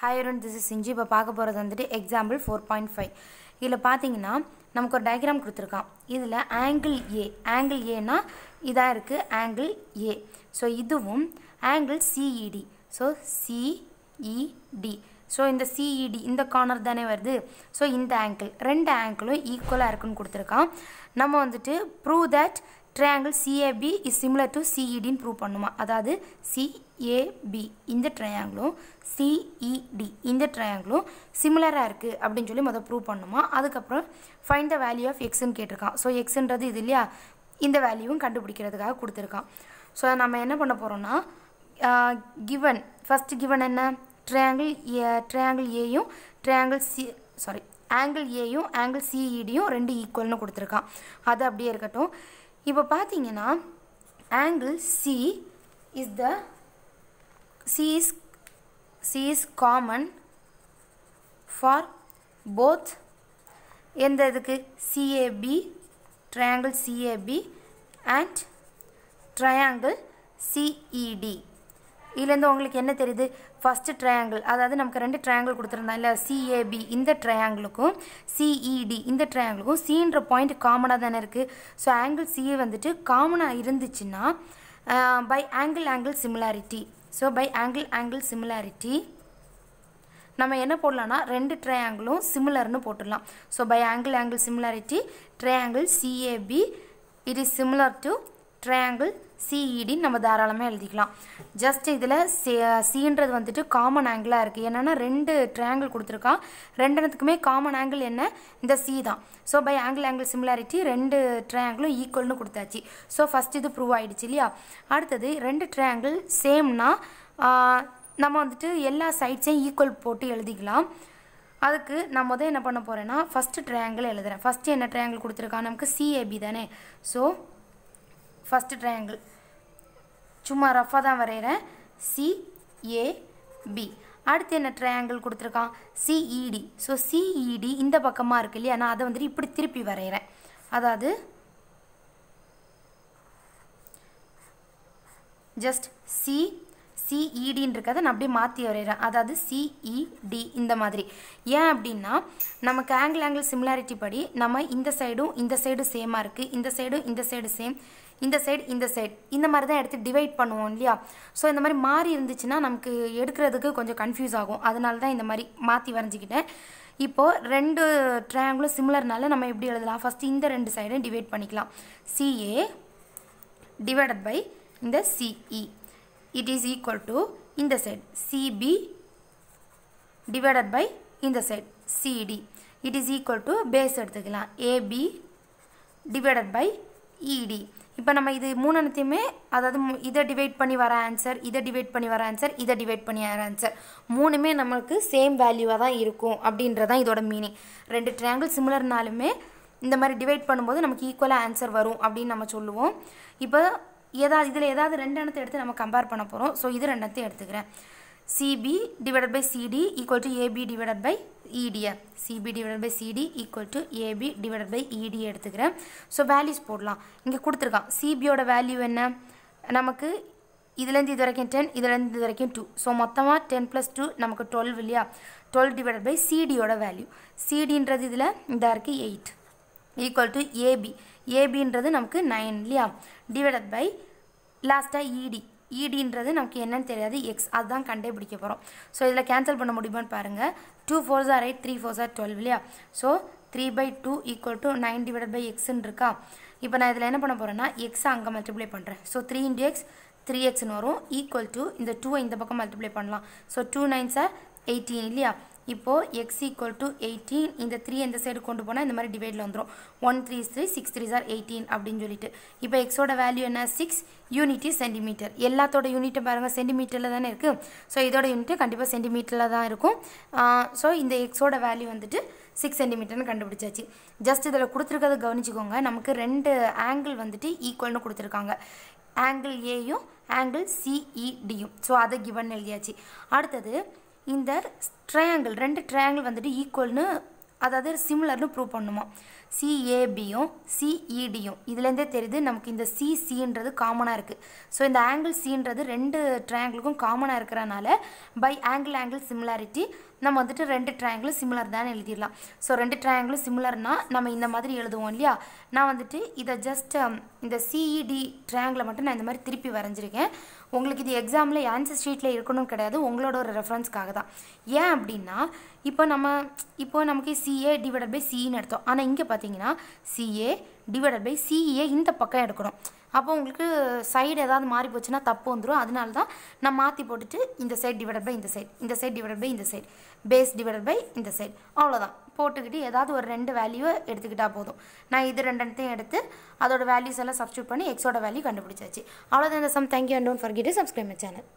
Hi Arun this is செஞ்சு இப்போ பார்க்க போகிறது வந்துட்டு எக்ஸாம்பிள் ஃபோர் பாயிண்ட் ஃபைவ் இதில் பார்த்தீங்கன்னா நமக்கு ஒரு டயக்ராம் கொடுத்துருக்கான் இதில் ஆங்கிள் ஏ ஆங்கிள் ஏனா இதாக இருக்குது ஆங்கிள் ஏ ஸோ இதுவும் angle C E D so C E D so இந்த சிஇடி e இந்த கார்னர் தானே வருது ஸோ இந்த ஆங்கிள் ரெண்டு ஆங்கிளும் ஈக்குவலாக இருக்குன்னு கொடுத்துருக்கான் நம்ம வந்துட்டு prove that triangle C A B is to CED சிஇடின்னு proof பண்ணுமா அதாவது சிஏபி இந்த triangle சிஇடி e இந்த triangle similar இருக்குது அப்படின்னு சொல்லி மொதல் ப்ரூவ் பண்ணுமா அதுக்கப்புறம் ஃபைன் த வேல்யூ ஆஃப் எக்ஸ்ன்னு கேட்டிருக்கான் ஸோ எக்ஸ்ன்றது இது இல்லையா இந்த வேல்யூவும் கண்டுபிடிக்கிறதுக்காக கொடுத்துருக்கான் ஸோ நம்ம என்ன பண்ண போகிறோம்னா கிவன் ஃபஸ்ட்டு கிவன் என்ன ட்ரையாங்கிள் ஏ ட்ரையாங்கிள் ஏயும் ட்ரையாங்கிள் சி சாரி ஆங்கிள் ஏயும் ஆங்கிள் சிஇடியும் ரெண்டு ஈக்குவல்னு கொடுத்துருக்கான் அது அப்படியே இருக்கட்டும் இப்போ பார்த்தீங்கன்னா angle C is the C is C is common for both எந்த இதுக்கு C A B triangle C A B and triangle C E D இதுலேருந்து உங்களுக்கு என்ன தெரியுது ஃபஸ்ட்டு ட்ரையாங்கிள் அதாவது நமக்கு ரெண்டு ட்ரையாங்கிள் கொடுத்துருந்தா இல்லை சிஏபி இந்த ட்ரையாங்கிளுக்கும் சிஇடி e இந்த ட்ரையாங்கிளுக்கும் சின்ற பாயிண்ட் காமனாக தானே இருக்குது ஸோ ஆங்கிள் சிஏ வந்துட்டு காமனாக இருந்துச்சுன்னா by angle angle similarity so by angle angle similarity நம்ம என்ன போடலாம்னா ரெண்டு ட்ரையாங்கிளும் சிமிலர்னு போட்டுடலாம் so by angle angle similarity triangle C A B it is similar to triangle சிஇடின்னு e நம்ம தாராளமாக எழுதிக்கலாம் ஜஸ்ட் இதில் சின்றது வந்துட்டு காமன் ஆங்கிளாக இருக்குது என்னென்னா ரெண்டு ட்ரையாங்கிள் கொடுத்துருக்கான் ரெண்டு காமன் ஆங்கிள் என்ன இந்த சி தான் so by angle angle similarity ரெண்டு ட்ரையாங்கிளும் ஈக்குவல்னு கொடுத்தாச்சு ஸோ ஃபஸ்ட் இது ப்ரூவ் ஆகிடுச்சு இல்லையா அடுத்தது ரெண்டு ட்ரையாங்கிள் சேம்னா நம்ம வந்துட்டு எல்லா சைட்ஸையும் ஈக்குவல் போட்டு எழுதிக்கலாம் அதுக்கு நம்ம முதல் என்ன பண்ண போகிறேன்னா ஃபஸ்ட்டு ட்ரையாங்கிள் எழுதுகிறேன் ஃபஸ்ட்டு என்ன ட்ரையாங்கிள் கொடுத்துருக்கா நமக்கு சிஏபி தானே ஸோ ஃபஸ்ட்டு ட்ரையாங்கிள் சும்மா ரஃபாக தான் வரைகிறேன் சிஏபி அடுத்து என்ன ட்ரையாங்கிள் கொடுத்துருக்கான் C E D so e, C E D e, இந்த பக்கமாக இருக்கு இல்லையா நான் அதை வந்துட்டு இப்படி திருப்பி வரைகிறேன் அதாவது ஜஸ்ட் சி சிஇடின்றக்கதை நான் அப்படியே மாற்றி வரைகிறேன் அதாவது சிஇடி e, இந்த மாதிரி ஏன் அப்படின்னா நமக்கு ஆங்கிள் ஆங்கிள் சிமிலாரிட்டி படி நம்ம இந்த சைடும் இந்த சைடும் சேமாக இருக்குது இந்த சைடும் இந்த சைடு சேம் இந்த சைடு இந்த சைடு இந்த மாதிரி தான் எடுத்து டிவைட் பண்ணுவோம் இல்லையா ஸோ இந்த மாதிரி மாறி இருந்துச்சுன்னா நமக்கு எடுக்கிறதுக்கு கொஞ்சம் கன்ஃபியூஸ் ஆகும் அதனால தான் இந்த மாதிரி மாற்றி வரைஞ்சிக்கிட்டேன் இப்போது ரெண்டு ட்ரையாங்கிளும் சிமிலர்னால நம்ம எப்படி எழுதலாம் ஃபஸ்ட்டு இந்த ரெண்டு சைடும் டிவைட் பண்ணிக்கலாம் சிஏ டிவைடட் பை இந்த C E it is equal to இந்த சைட் சிபி டிவைடட் பை இந்த side C D it is equal to base எடுத்துக்கலாம் ஏபி டிவைடட் பை இடி இப்போ நம்ம இது மூணுத்தையுமே அதாவது இதை டிவைட் பண்ணி வர ஆன்சர் இதை டிவைட் பண்ணி வர ஆன்சர் இதை டிவைட் பண்ணி வர ஆன்சர் மூணுமே நம்மளுக்கு சேம் வேல்யூவாக தான் இருக்கும் அப்படின்றதான் இதோட மீனிங் ரெண்டு ட்ரையாங்கிள் சிமிலர்னாலுமே இந்த மாதிரி டிவைட் பண்ணும்போது நமக்கு ஈக்குவலாக ஆன்சர் வரும் அப்படின்னு நம்ம சொல்லுவோம் இப்போ ஏதாவது இதில் ஏதாவது ரெண்டு எண்ணத்தை எடுத்து நம்ம கம்பேர் பண்ண போகிறோம் ஸோ இது ரெண்டு எடுத்துக்கிறேன் CB divided by CD equal to AB divided by ED CB divided by CD equal to AB divided by ED எடுத்துக்கிறேன் So, values போடலாம் இங்கு குடுத்திருக்காம். CB ஓட value என்ன நமக்கு இதுலேருந்து இது 10, டென் இதுலேருந்து 2. So, மத்தமா 10 plus 2 நமக்கு 12 நமக்கு 12 divided by CD ஓட value. CD இன்றது இதில் இதாக 8. equal to AB. AB இன்றது நமக்கு 9 இல்லையா Divided by last இடி இடின்றது e நமக்கு என்னன்னு தெரியாது எக்ஸ் அதுதான் கண்டுபிடிக்க போகிறோம் ஸோ இதில் கேன்சல் பண்ண முடியுமான்னு பாருங்கள் two four are eight three four are twelve இல்லையா so three by two equal to nine divide by எக்ஸ்ன்னு இருக்கா இப்போ நான் இதில் என்ன பண்ண போகிறேன்னா எக்ஸை அங்கே மல்டிப்ளை பண்ணுறேன் so three into X three எக்ஸ்னு வரும் ஈக்குவல் டு இந்த டூவை இந்த பக்கம் மல்டிப்ளை பண்ணலாம் so two nine are eighteen இல்லையா இப்போது எக்ஸ் ஈக்குவல் டு எயிட்டீன் இந்த த்ரீ இந்த சைடு கொண்டு போனால் இந்த மாதிரி டிவைடில் வந்துடும் one three three six three are eighteen அப்படின்னு சொல்லிட்டு இப்போ எக்ஸோட வேல்யூ என்ன சிக்ஸ் யூனிட்டி சென்டிமீட்டர் எல்லாத்தோட யூனிட்டும் பாருங்க சென்டிமீட்டரில் தானே இருக்குது ஸோ இதோட யூனிட்டு கண்டிப்பாக சென்டிமீட்டரில் தான் இருக்கும் ஸோ இந்த எக்ஸோட வேல்யூ வந்துட்டு சிக்ஸ் சென்டிமீட்டர்னு கண்டுபிடிச்சாச்சு ஜஸ்ட் இதில் கொடுத்துருக்கதை கவனிச்சிக்கோங்க நமக்கு ரெண்டு ஆங்கிள் வந்துட்டு ஈக்குவல்னு கொடுத்துருக்காங்க ஆங்கிள் ஏயும் ஆங்கிள் சிஇடியும் e, ஸோ அதை கிவன் எழுதியாச்சு அடுத்தது இந்த ட்ரையாங்கிள் ரெண்டு ட்ரையாங்கிள் வந்துட்டு ஈக்குவல்னு அதாவது சிமிலர்னு ப்ரூவ் பண்ணுமா சிஏபியும் சிஇடியும் e இதுலேருந்தே தெரியுது நமக்கு இந்த சிசின்றது காமனாக இருக்குது ஸோ இந்த ஆங்கிள் சின்றது ரெண்டு ட்ரையாங்கிளுக்கும் காமனாக இருக்கிறனால பை ஆங்கிள் ஆங்கிள் சிமிலாரிட்டி நம்ம வந்துட்டு ரெண்டு ட்ரையாங்கிளும் சிமிலர் தான் எழுதிடலாம் ஸோ ரெண்டு ட்ரையாங்கிளும் சிமிலர்னால் நம்ம இந்த மாதிரி எழுதுவோம் இல்லையா நான் வந்துட்டு இதை ஜஸ்ட் இந்த சிஇடி ட்ரையாங்கிளை e மட்டும் நான் இந்த மாதிரி திருப்பி வரைஞ்சிருக்கேன் உங்களுக்கு இது எக்ஸாமில் ஆன்சர் ஷீட்டில் இருக்கணும் கிடையாது உங்களோட ஒரு ரெஃபரன்ஸ்க்காக தான் ஏன் அப்படின்னா இப்போ நம்ம இப்போ நமக்கு சிஏ டிவைடட் பை சின்னு எடுத்தோம் ஆனால் இங்கே பார்த்தீங்கன்னா C A divided by C A e இந்த பக்கம் எடுக்கணும் அப்போ உங்களுக்கு சைடு ஏதாவது மாறி போச்சுன்னா தப்பு வந்துடும் அதனால தான் நான் மாற்றி போட்டுட்டு இந்த சைட் டிவைட் பை இந்த சைட் இந்த சைட் டிவைட் பை இந்த சைட் பேஸ் டிவைட் பை இந்த சைட் அவ்வளோதான் போட்டுக்கிட்டு ஏதாவது ஒரு ரெண்டு வேல்யூவை எடுத்துக்கிட்டால் போதும் நான் இது ரெண்டத்தையும் எடுத்து அதோட வேல்யூஸ் எல்லாம் சப்ஸ்டியூட் பண்ணி எக்ஸோட வேல்யூ கண்டுபிடிச்சாச்சு அவ்வளோதான் இந்த sum thank you and don't forget subscribe my channel